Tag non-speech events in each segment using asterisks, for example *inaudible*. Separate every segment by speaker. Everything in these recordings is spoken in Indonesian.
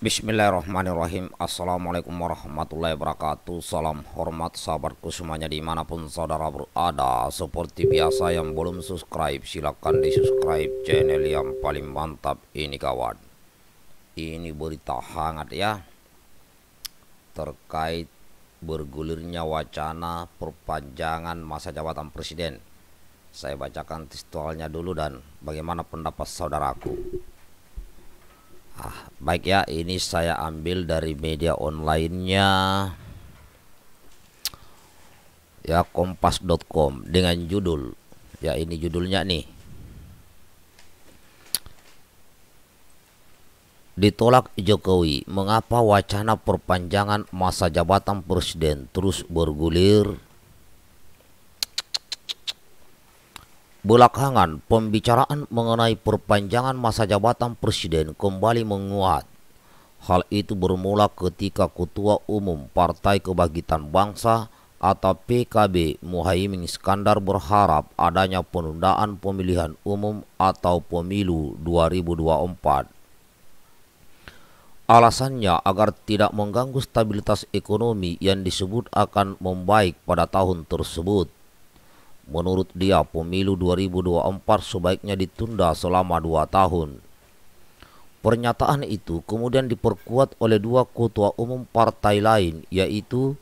Speaker 1: Bismillahirrahmanirrahim Assalamualaikum warahmatullahi wabarakatuh Salam hormat sahabatku semuanya dimanapun saudara berada Seperti biasa yang belum subscribe silahkan di subscribe channel yang paling mantap ini kawan Ini berita hangat ya Terkait bergulirnya wacana perpanjangan masa jabatan presiden Saya bacakan tekstualnya dulu dan bagaimana pendapat saudaraku Ah, baik ya ini saya ambil dari media onlinenya ya kompas.com dengan judul ya ini judulnya nih ditolak Jokowi mengapa wacana perpanjangan masa jabatan presiden terus bergulir Belakangan, pembicaraan mengenai perpanjangan masa jabatan presiden kembali menguat. Hal itu bermula ketika Ketua Umum Partai Kebangkitan Bangsa atau PKB Muhaimin Iskandar berharap adanya penundaan pemilihan umum atau pemilu 2024. Alasannya agar tidak mengganggu stabilitas ekonomi yang disebut akan membaik pada tahun tersebut. Menurut dia, pemilu 2024 sebaiknya ditunda selama dua tahun. Pernyataan itu kemudian diperkuat oleh dua ketua umum partai lain, yaitu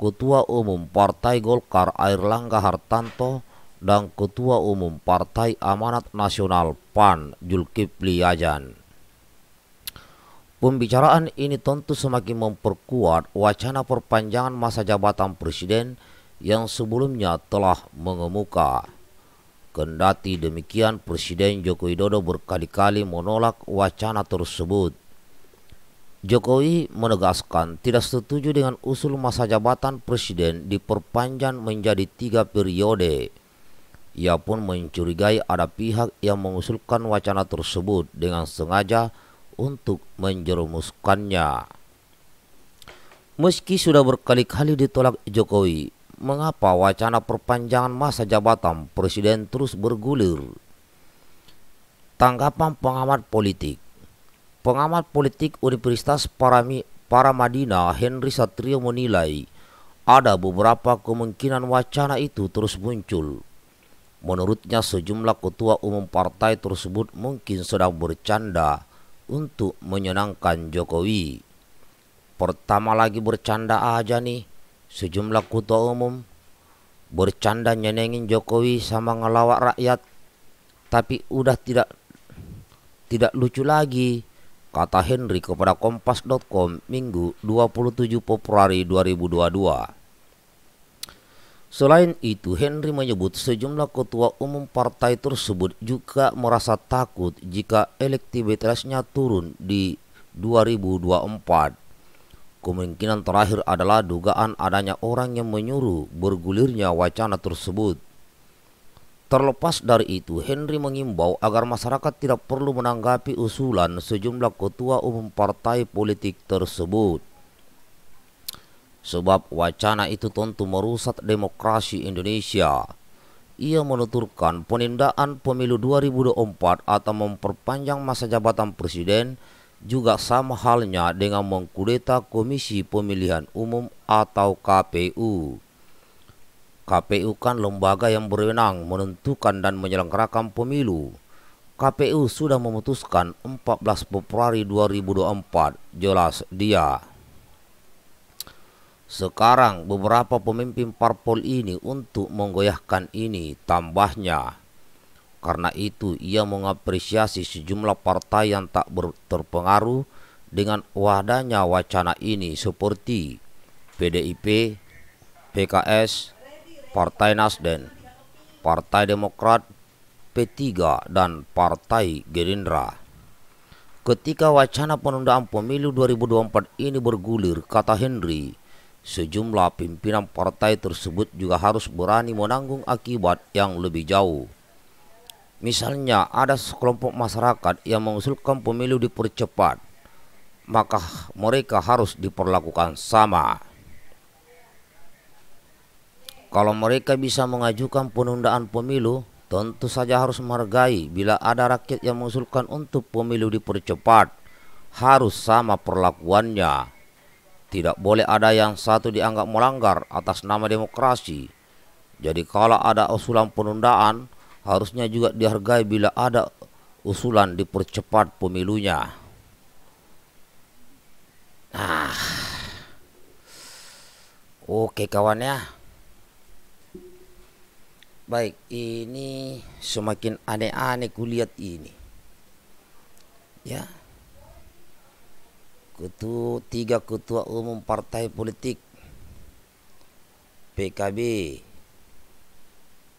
Speaker 1: Ketua Umum Partai Golkar Air Langga Hartanto dan Ketua Umum Partai Amanat Nasional PAN Julkifli Hajan. Pembicaraan ini tentu semakin memperkuat wacana perpanjangan masa jabatan presiden yang sebelumnya telah mengemuka. Kendati demikian Presiden Joko Widodo berkali-kali menolak wacana tersebut. Jokowi menegaskan tidak setuju dengan usul masa jabatan presiden diperpanjang menjadi tiga periode. Ia pun mencurigai ada pihak yang mengusulkan wacana tersebut dengan sengaja untuk menjerumuskannya. Meski sudah berkali-kali ditolak Jokowi, mengapa wacana perpanjangan masa jabatan presiden terus bergulir. Tanggapan pengamat politik Pengamat politik Universitas Parami, Paramadina Henry Satrio menilai ada beberapa kemungkinan wacana itu terus muncul. Menurutnya sejumlah ketua umum partai tersebut mungkin sedang bercanda untuk menyenangkan Jokowi. Pertama lagi bercanda aja nih, Sejumlah ketua umum bercanda nyenengin Jokowi sama ngelawak rakyat. Tapi udah tidak tidak lucu lagi. Kata Henry kepada kompas.com Minggu 27 Februari 2022. Selain itu, Henry menyebut sejumlah ketua umum partai tersebut juga merasa takut jika elektibilitasnya turun di 2024. Kemungkinan terakhir adalah dugaan adanya orang yang menyuruh bergulirnya wacana tersebut. Terlepas dari itu, Henry mengimbau agar masyarakat tidak perlu menanggapi usulan sejumlah ketua umum partai politik tersebut. Sebab wacana itu tentu merusak demokrasi Indonesia. Ia menuturkan penindakan pemilu 2024 atau memperpanjang masa jabatan presiden juga sama halnya dengan mengkudeta Komisi Pemilihan Umum atau KPU. KPU kan lembaga yang berwenang menentukan dan menyelenggarakan pemilu. KPU sudah memutuskan 14 Februari 2024, jelas dia. Sekarang beberapa pemimpin parpol ini untuk menggoyahkan ini tambahnya. Karena itu ia mengapresiasi sejumlah partai yang tak terpengaruh dengan wadahnya wacana ini seperti PDIP, PKS, Partai Nasdem, Partai Demokrat, P3, dan Partai Gerindra. Ketika wacana penundaan pemilu 2024 ini bergulir, kata Henry, sejumlah pimpinan partai tersebut juga harus berani menanggung akibat yang lebih jauh. Misalnya ada sekelompok masyarakat yang mengusulkan pemilu dipercepat, maka mereka harus diperlakukan sama. Kalau mereka bisa mengajukan penundaan pemilu, tentu saja harus menghargai bila ada rakyat yang mengusulkan untuk pemilu dipercepat. Harus sama perlakuannya. Tidak boleh ada yang satu dianggap melanggar atas nama demokrasi. Jadi kalau ada usulan penundaan, harusnya juga dihargai bila ada usulan dipercepat pemilunya. Nah, oke kawan ya. Baik, ini semakin aneh-aneh kulihat ini. Ya. Ketua, tiga ketua umum partai politik PKB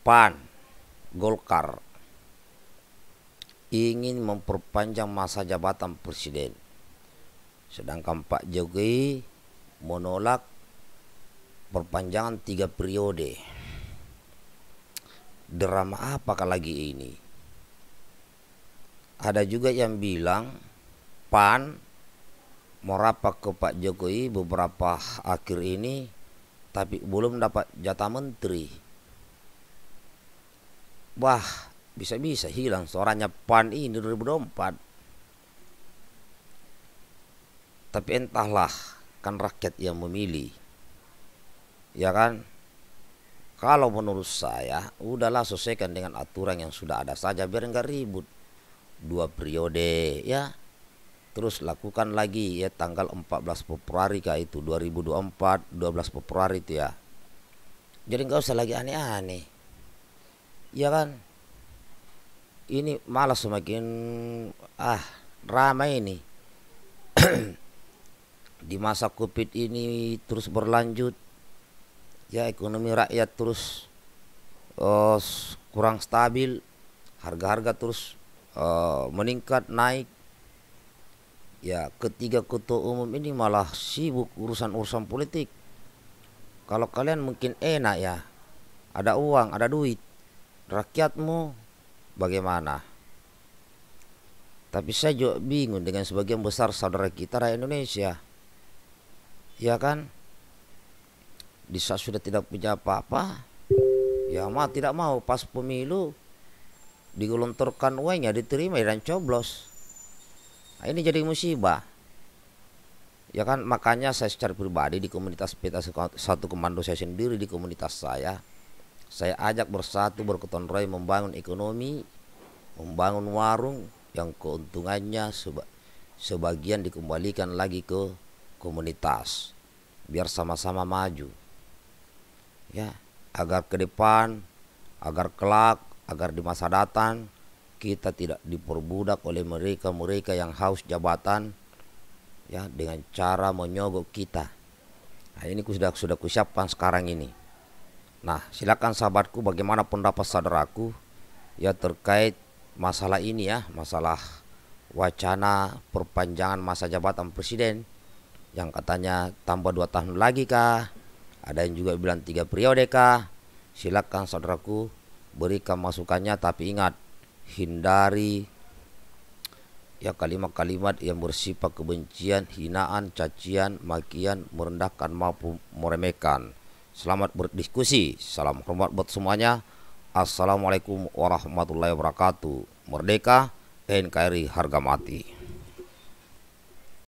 Speaker 1: PAN Golkar ingin memperpanjang masa jabatan presiden. Sedangkan Pak Jokowi menolak perpanjangan tiga periode. Drama apakah lagi ini? Ada juga yang bilang PAN merapat ke Pak Jokowi beberapa akhir ini tapi belum dapat jatah menteri. Wah, bisa-bisa hilang suaranya PAN ini 2024. Tapi entahlah, kan rakyat yang memilih. Ya kan? Kalau menurut saya, udahlah selesaikan dengan aturan yang sudah ada saja biar enggak ribut. Dua periode ya. Terus lakukan lagi ya tanggal 14 Februari kah itu 2024, 12 Februari itu ya. Jadi enggak usah lagi aneh-aneh ya kan ini malah semakin ah ramai ini *clears throat* di masa covid ini terus berlanjut ya ekonomi rakyat terus uh, kurang stabil harga-harga terus uh, meningkat naik ya ketiga ketua umum ini malah sibuk urusan-urusan politik kalau kalian mungkin enak ya ada uang ada duit rakyatmu bagaimana? Tapi saya juga bingung dengan sebagian besar saudara kita rakyat Indonesia. Ya kan? Di saat sudah tidak punya apa-apa, ya mah tidak mau pas pemilu digelontorkan uangnya diterima dan coblos. Nah, ini jadi musibah. Ya kan makanya saya secara pribadi di komunitas peta satu komando saya sendiri di komunitas saya saya ajak bersatu berketon Roy membangun ekonomi, membangun warung yang keuntungannya seba sebagian dikembalikan lagi ke komunitas biar sama-sama maju ya agar ke depan agar kelak agar di masa datang kita tidak diperbudak oleh mereka-mereka yang haus jabatan ya dengan cara menyogok kita nah ini sudah sudah kusiapkan sekarang ini Nah, silakan sahabatku bagaimana pendapat saudaraku ya terkait masalah ini ya, masalah wacana perpanjangan masa jabatan presiden yang katanya tambah dua tahun lagi kah? Ada yang juga bilang tiga periode kah? Silakan saudaraku berikan masukannya tapi ingat hindari ya kalimat-kalimat yang bersifat kebencian, hinaan, cacian, makian, merendahkan maupun meremehkan. Selamat berdiskusi. Salam hormat buat semuanya. Assalamualaikum warahmatullahi wabarakatuh. Merdeka, NKRI harga mati.